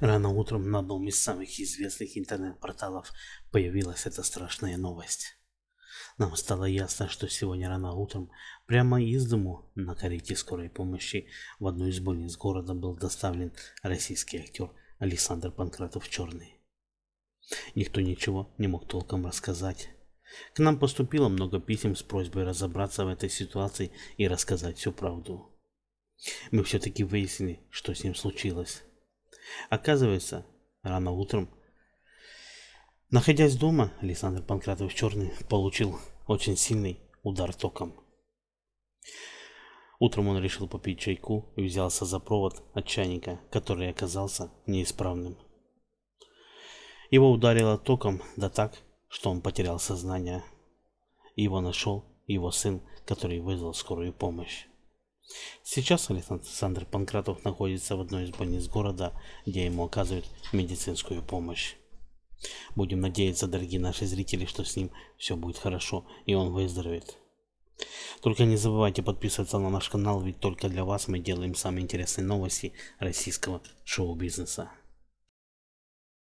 Рано утром на одном из самых известных интернет-порталов появилась эта страшная новость. Нам стало ясно, что сегодня рано утром прямо из дому на карете скорой помощи в одну из больниц города был доставлен российский актер Александр Панкратов Черный. Никто ничего не мог толком рассказать. К нам поступило много писем с просьбой разобраться в этой ситуации и рассказать всю правду. Мы все-таки выяснили, что с ним случилось. Оказывается, рано утром, находясь дома, Александр Панкратович Черный получил очень сильный удар током. Утром он решил попить чайку и взялся за провод от чайника, который оказался неисправным. Его ударило током, да так, что он потерял сознание. Его нашел его сын, который вызвал скорую помощь. Сейчас Александр Панкратов находится в одной из больниц города, где ему оказывают медицинскую помощь. Будем надеяться, дорогие наши зрители, что с ним все будет хорошо и он выздоровеет. Только не забывайте подписываться на наш канал, ведь только для вас мы делаем самые интересные новости российского шоу-бизнеса.